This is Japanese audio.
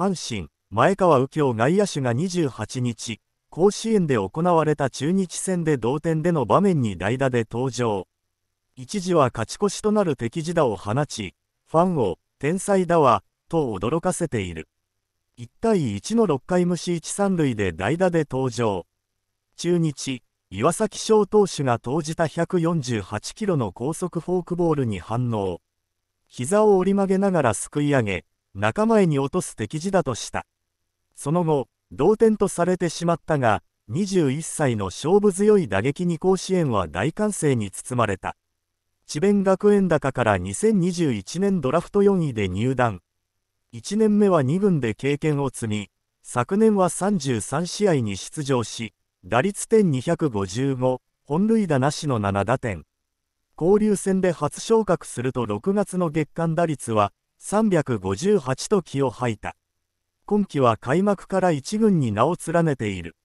阪神、前川右京外野手が28日、甲子園で行われた中日戦で同点での場面に代打で登場。一時は勝ち越しとなる敵地打を放ち、ファンを、天才だわ、と驚かせている。1対1の6回無視1三塁で代打で登場。中日、岩崎翔投手が投じた148キロの高速フォークボールに反応。膝を折り曲げながらすくい上げ、仲間へに落とす敵地だとしたその後同点とされてしまったが21歳の勝負強い打撃に甲子園は大歓声に包まれた智弁学園高から2021年ドラフト4位で入団1年目は2軍で経験を積み昨年は33試合に出場し打率点255本塁打なしの7打点交流戦で初昇格すると6月の月間打率は358と気を吐いた。今季は開幕から1軍に名を連ねている。